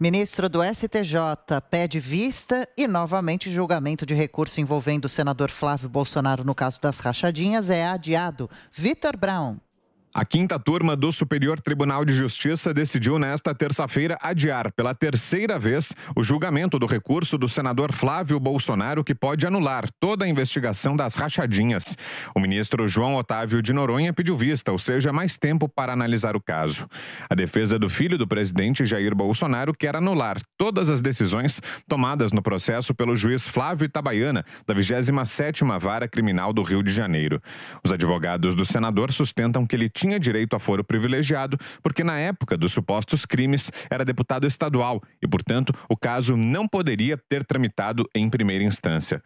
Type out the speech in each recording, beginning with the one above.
Ministro do STJ pede vista e novamente julgamento de recurso envolvendo o senador Flávio Bolsonaro no caso das rachadinhas é adiado. Vitor Brown. A quinta turma do Superior Tribunal de Justiça decidiu nesta terça-feira adiar pela terceira vez o julgamento do recurso do senador Flávio Bolsonaro, que pode anular toda a investigação das rachadinhas. O ministro João Otávio de Noronha pediu vista, ou seja, mais tempo para analisar o caso. A defesa do filho do presidente Jair Bolsonaro quer anular todas as decisões tomadas no processo pelo juiz Flávio Itabaiana, da 27ª Vara Criminal do Rio de Janeiro. Os advogados do senador sustentam que ele tinha direito a foro privilegiado, porque na época dos supostos crimes era deputado estadual e, portanto, o caso não poderia ter tramitado em primeira instância.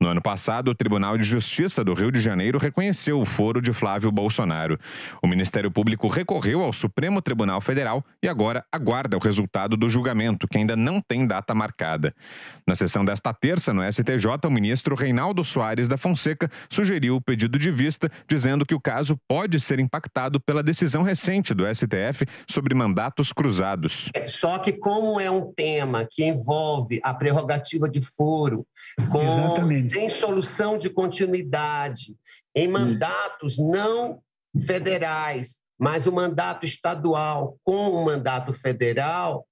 No ano passado, o Tribunal de Justiça do Rio de Janeiro reconheceu o foro de Flávio Bolsonaro. O Ministério Público recorreu ao Supremo Tribunal Federal e agora aguarda o resultado do julgamento, que ainda não tem data marcada. Na sessão desta terça, no STJ, o ministro Reinaldo Soares da Fonseca sugeriu o pedido de vista, dizendo que o caso pode ser impactado afetado pela decisão recente do STF sobre mandatos cruzados. É, só que como é um tema que envolve a prerrogativa de foro, com, sem solução de continuidade, em mandatos hum. não federais, mas o mandato estadual com o mandato federal,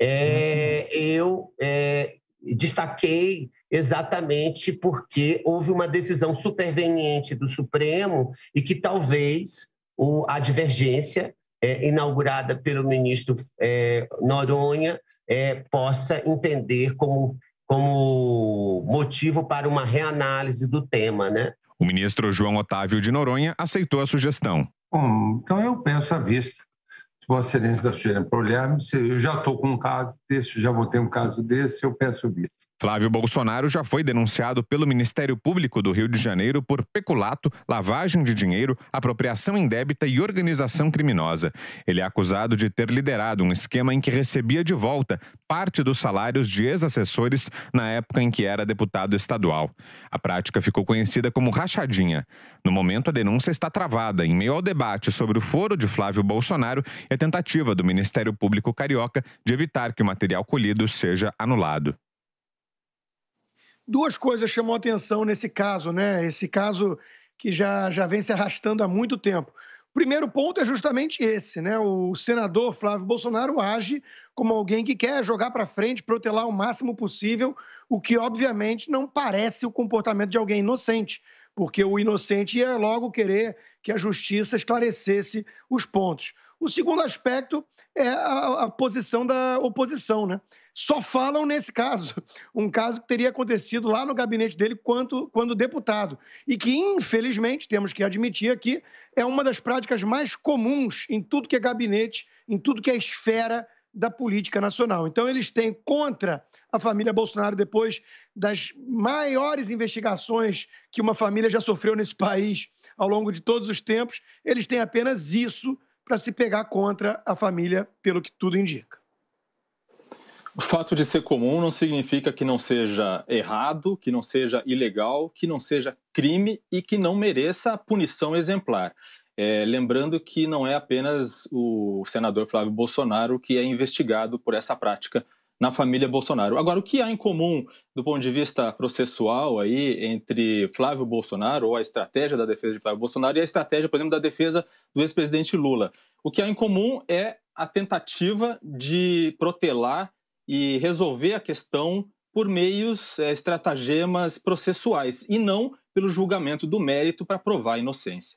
é, eu é, destaquei exatamente porque houve uma decisão superveniente do Supremo e que talvez o, a divergência é, inaugurada pelo ministro é, Noronha é, possa entender como, como motivo para uma reanálise do tema, né? O ministro João Otávio de Noronha aceitou a sugestão. Bom, então eu peço à vista. Se Vossa Excelência da Cheira para eu já estou com um caso desse, já votei um caso desse, eu peço vista. Flávio Bolsonaro já foi denunciado pelo Ministério Público do Rio de Janeiro por peculato, lavagem de dinheiro, apropriação indébita e organização criminosa. Ele é acusado de ter liderado um esquema em que recebia de volta parte dos salários de ex-assessores na época em que era deputado estadual. A prática ficou conhecida como rachadinha. No momento, a denúncia está travada em meio ao debate sobre o foro de Flávio Bolsonaro e é a tentativa do Ministério Público Carioca de evitar que o material colhido seja anulado. Duas coisas chamam atenção nesse caso, né? Esse caso que já, já vem se arrastando há muito tempo. O primeiro ponto é justamente esse, né? O senador Flávio Bolsonaro age como alguém que quer jogar para frente, protelar o máximo possível, o que obviamente não parece o comportamento de alguém inocente, porque o inocente ia logo querer que a justiça esclarecesse os pontos. O segundo aspecto é a, a posição da oposição, né? Só falam nesse caso, um caso que teria acontecido lá no gabinete dele quanto, quando deputado, e que, infelizmente, temos que admitir aqui, é uma das práticas mais comuns em tudo que é gabinete, em tudo que é esfera da política nacional. Então, eles têm contra a família Bolsonaro depois das maiores investigações que uma família já sofreu nesse país ao longo de todos os tempos. Eles têm apenas isso para se pegar contra a família, pelo que tudo indica. O fato de ser comum não significa que não seja errado, que não seja ilegal, que não seja crime e que não mereça punição exemplar. É, lembrando que não é apenas o senador Flávio Bolsonaro que é investigado por essa prática na família Bolsonaro. Agora, o que há em comum do ponto de vista processual aí entre Flávio Bolsonaro, ou a estratégia da defesa de Flávio Bolsonaro, e a estratégia, por exemplo, da defesa do ex-presidente Lula? O que há em comum é a tentativa de protelar e resolver a questão por meios é, estratagemas processuais e não pelo julgamento do mérito para provar a inocência.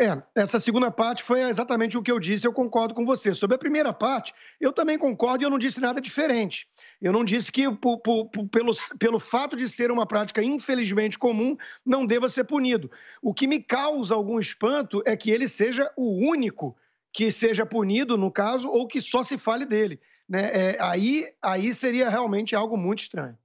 É, essa segunda parte foi exatamente o que eu disse, eu concordo com você. Sobre a primeira parte, eu também concordo e eu não disse nada diferente. Eu não disse que, por, por, pelo, pelo fato de ser uma prática infelizmente comum, não deva ser punido. O que me causa algum espanto é que ele seja o único que seja punido, no caso, ou que só se fale dele. Né? É, aí, aí seria realmente algo muito estranho.